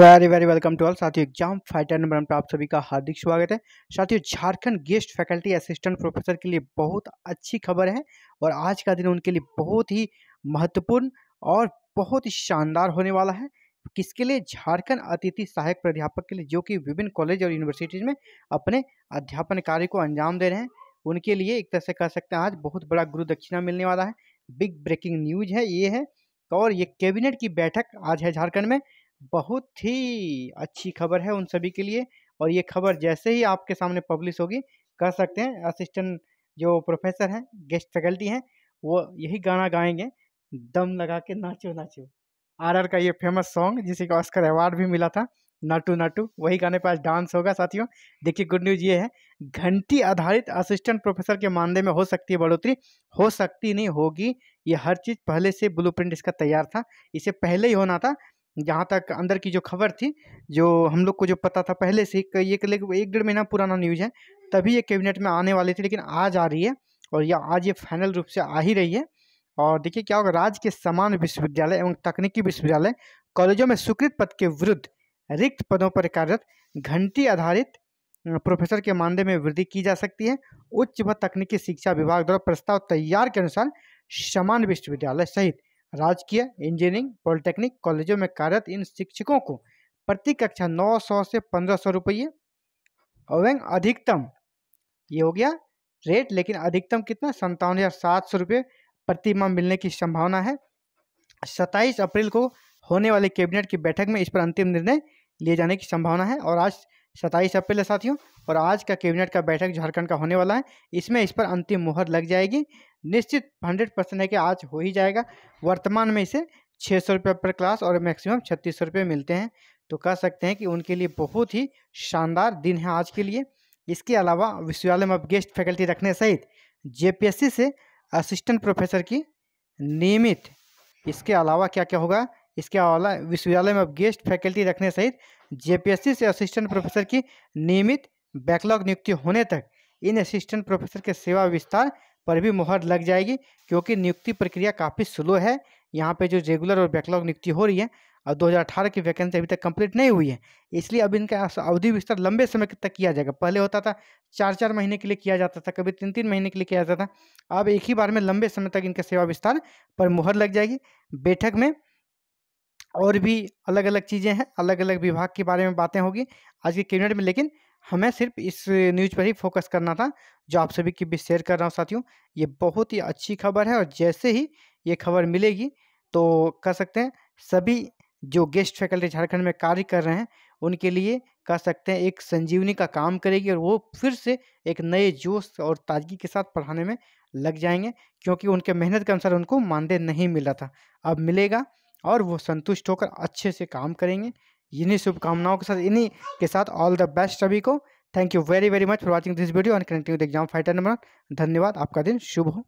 very very welcome to all साथियों exam fighter number पर आप सभी का हार्दिक स्वागत है साथियों Jharkhand guest faculty assistant professor के लिए बहुत अच्छी खबर है और आज का दिन उनके लिए बहुत ही महत्वपूर्ण और बहुत ही शानदार होने वाला है किसके लिए झारखंड अतिथि सहायक प्राध्यापक के लिए जो कि विभिन्न कॉलेज और यूनिवर्सिटीज में अपने अध्यापन कार्य को अंजाम दे रहे हैं उनके लिए एक तरह से कह सकते हैं आज बहुत बड़ा गुरु दक्षिणा मिलने वाला है बिग ब्रेकिंग न्यूज है ये है और ये कैबिनेट की बैठक आज है झारखंड में बहुत ही अच्छी खबर है उन सभी के लिए और ये खबर जैसे ही आपके सामने पब्लिश होगी कह सकते हैं असिस्टेंट जो प्रोफेसर हैं गेस्ट फैकल्टी हैं वो यही गाना गाएंगे दम लगा के नाचो नाचो आरआर का ये फेमस सॉन्ग जिसे ऑस्कर अवार्ड भी मिला था नाटू नाटू वही गाने पर आज डांस होगा साथियों देखिए गुड न्यूज ये है घंटी आधारित असिस्टेंट प्रोफेसर के मानदेय में हो सकती है बढ़ोतरी हो सकती नहीं होगी ये हर चीज़ पहले से ब्लूप्रिंट इसका तैयार था इसे पहले ही होना था जहाँ तक अंदर की जो खबर थी जो हम लोग को जो पता था पहले से ये एक डेढ़ महीना पुराना न्यूज़ है तभी ये कैबिनेट में आने वाली थी लेकिन आज आ रही है और यह आज ये फाइनल रूप से आ ही रही है और देखिए क्या होगा राज्य के समान विश्वविद्यालय एवं तकनीकी विश्वविद्यालय कॉलेजों में स्वीकृत पद के विरुद्ध रिक्त पदों पर कार्यरत घंटी आधारित प्रोफेसर के मानदेय में वृद्धि की जा सकती है उच्च व तकनीकी शिक्षा विभाग द्वारा प्रस्ताव तैयार के अनुसार समान विश्वविद्यालय सहित राजकीय इंजीनियरिंग पॉलिटेक्निक कॉलेजों में कार्यरत इन शिक्षकों को प्रति कक्षा 900 से 1500 रुपये एवं अधिकतम ये हो गया रेट लेकिन अधिकतम कितना संतावन हज़ार सात सौ रुपये प्रति माह मिलने की संभावना है सत्ताईस अप्रैल को होने वाली कैबिनेट की बैठक में इस पर अंतिम निर्णय लिए जाने की संभावना है और आज सत्ताईस अप्रैल है साथियों और आज का कैबिनेट का बैठक झारखंड का होने वाला है इसमें इस पर अंतिम मुहर लग जाएगी निश्चित हंड्रेड परसेंट है कि आज हो ही जाएगा वर्तमान में इसे छः सौ रुपये पर क्लास और मैक्सिमम छत्तीस सौ रुपये मिलते हैं तो कह सकते हैं कि उनके लिए बहुत ही शानदार दिन है आज के लिए इसके अलावा विश्वविद्यालय में अब गेस्ट फैकल्टी रखने सहित जे से असिस्टेंट प्रोफेसर की नियमित इसके अलावा क्या क्या होगा इसके अलावा विश्वविद्यालय में अब गेस्ट फैकल्टी रखने सहित जेपीएससी से असिस्टेंट प्रोफेसर की नियमित बैकलॉग नियुक्ति होने तक इन असिस्टेंट प्रोफेसर के सेवा विस्तार पर भी मुहर लग जाएगी क्योंकि नियुक्ति प्रक्रिया काफ़ी स्लो है यहाँ पे जो रेगुलर और बैकलॉग नियुक्ति हो रही है और 2018 की वैकेंसी अभी तक कंप्लीट नहीं हुई है इसलिए अब इनका अवधि विस्तार लंबे समय तक किया जाएगा पहले होता था चार चार महीने के लिए किया जाता था कभी तीन तीन महीने के लिए किया जाता था अब एक ही बार में लंबे समय तक इनका सेवा विस्तार पर मुहर लग जाएगी बैठक में और भी अलग अलग चीज़ें हैं अलग अलग विभाग के बारे में बातें होगी आज के कैबिनेट में लेकिन हमें सिर्फ इस न्यूज़ पर ही फोकस करना था जो आप सभी के बीच शेयर कर रहा हूँ साथियों ये बहुत ही अच्छी खबर है और जैसे ही ये खबर मिलेगी तो कह सकते हैं सभी जो गेस्ट फैकल्टी झारखंड में कार्य कर रहे हैं उनके लिए कह सकते हैं एक संजीवनी का काम करेगी और वो फिर से एक नए जोश और ताजगी के साथ पढ़ाने में लग जाएंगे क्योंकि उनके मेहनत के अनुसार उनको मानदेय नहीं मिला था अब मिलेगा और वो संतुष्ट होकर अच्छे से काम करेंगे इन्हीं शुभकामनाओं के साथ इन्हीं के साथ ऑल द बेस्ट सभी को thank you very very much for watching this video and connecting with exam fighter number धन्यवाद आपका दिन शुभ हो